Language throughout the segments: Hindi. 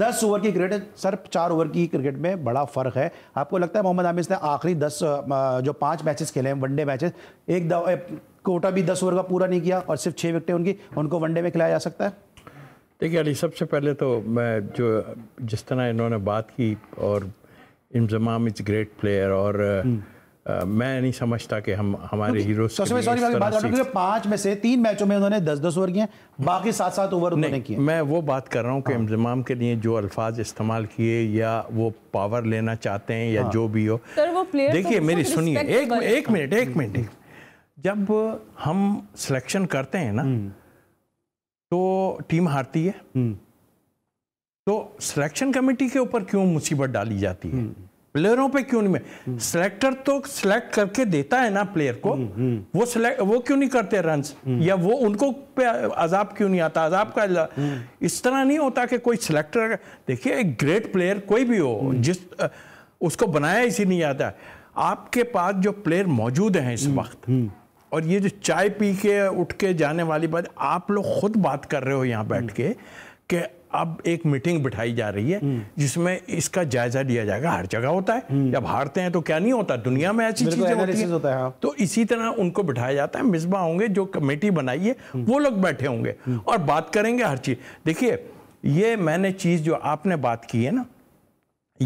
दस ओवर की क्रिकेट सर चार ओवर की क्रिकेट में बड़ा फर्क है आपको लगता है मोहम्मद आमिर ने आखिरी दस जो पांच मैचेस खेले हैं वनडे मैचेस एक कोटा भी दस ओवर का पूरा नहीं किया और सिर्फ छः विकटें उनकी उनको वनडे में खिलाया जा सकता है देखिए अली सबसे पहले तो मैं जो जिस तरह इन्होंने बात की और इम्जमाम इज ग्रेट प्लेयर और हम्म। आ, मैं नहीं समझता कि हम हमारे हीरो पांच में से तीन मैचों में उन्होंने दस दस ओवर किए बाकी सात सात ओवर उन्होंने किए मैं वो बात कर रहा हूँ कि हाँ। इंजमाम के लिए जो अल्फाज इस्तेमाल किए या वो पावर लेना चाहते हैं या हाँ। जो भी हो तो देखिए मेरी सुनिए एक एक हम्म। मिनट एक मिनट जब हम सिलेक्शन करते हैं ना हम्म। तो टीम हारती है हम्म। तो सिलेक्शन कमेटी के ऊपर क्यों मुसीबत डाली जाती है प्लेयरों पे क्यों नहीं सिलेक्टर तो सिलेक्ट करके देता है ना प्लेयर को हम्म, हम्म। वो सिलेक्ट वो क्यों नहीं करते रन हम्म। या वो उनको पे अजाब क्यों नहीं आता अजाब का इस तरह नहीं होता कि कोई सिलेक्टर देखिए एक ग्रेट प्लेयर कोई भी हो जिस उसको बनाया इसी नहीं आता आपके पास जो प्लेयर मौजूद हैं इस वक्त और ये जो चाय पी के उठ के जाने वाली बात आप लोग खुद बात कर रहे हो यहाँ बैठ के कि अब एक मीटिंग बिठाई जा रही है हम्म। जिसमें इसका जायजा लिया जाएगा हर जगह होता है हम्म। जब हारते हैं तो क्या नहीं होता दुनिया में ऐसी चीजें होती है, होता है हाँ। तो इसी तरह उनको बिठाया जाता है मिसबा होंगे जो कमेटी बनाई है हम्म। वो लोग बैठे होंगे और बात करेंगे हर चीज देखिए ये मैंने चीज जो आपने बात की है ना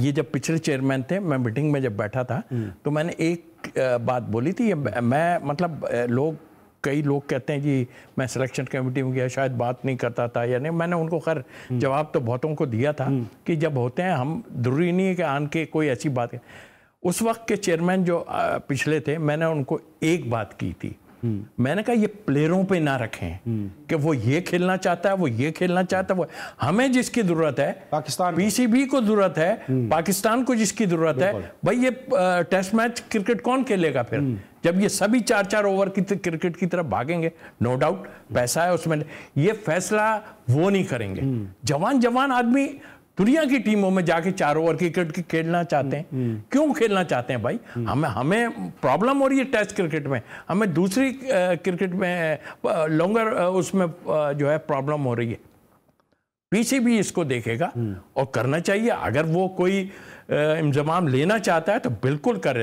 ये जब पिछले चेयरमैन थे मैं मीटिंग में जब बैठा था हम्म। तो मैंने एक बात बोली थी मैं मतलब लोग कई लोग कहते हैं जी मैं सिलेक्शन कमेटी में गया शायद बात नहीं करता था या नहीं मैंने उनको खैर हम्म। जवाब तो बहुतों को दिया था हम्म। कि जब होते हैं हम जरूरी नहीं है कि आन के कोई ऐसी बात है उस वक्त के चेयरमैन जो पिछले थे मैंने उनको एक बात की थी हम्म। मैंने कहा ये प्लेयरों पे ना रखें हम्म। कि वो ये खेलना चाहता है वो ये खेलना चाहता है वो हमें जिसकी जरूरत है पाकिस्तान पीसीबी को जरूरत है हम्म। पाकिस्तान को जिसकी जरूरत है भाई ये टेस्ट मैच क्रिकेट कौन खेलेगा फिर जब ये सभी चार चार ओवर की क्रिकेट की तरफ भागेंगे नो डाउट पैसा है उसमें ये फैसला वो नहीं करेंगे जवान जवान आदमी दुनिया की टीमों में जाके चार ओवर क्रिकेट की खेलना चाहते हैं हम्म। क्यों खेलना चाहते हैं भाई हम्म। हमें हमें प्रॉब्लम हो रही है टेस्ट क्रिकेट में हमें दूसरी क्रिकेट में लॉन्गर उसमें जो है प्रॉब्लम हो रही है भी इसको देखेगा हम्म। और करना चाहिए अगर वो कोई इंजमाम लेना चाहता है तो बिल्कुल करे